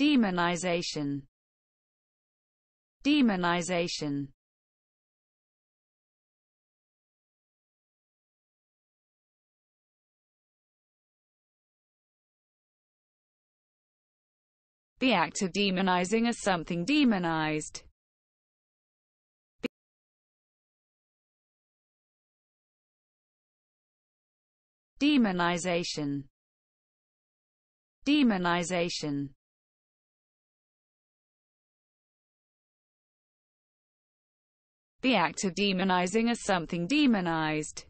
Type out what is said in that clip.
demonization demonization The act of demonizing is something demonized. Demonization Demonization the act of demonizing is something demonized.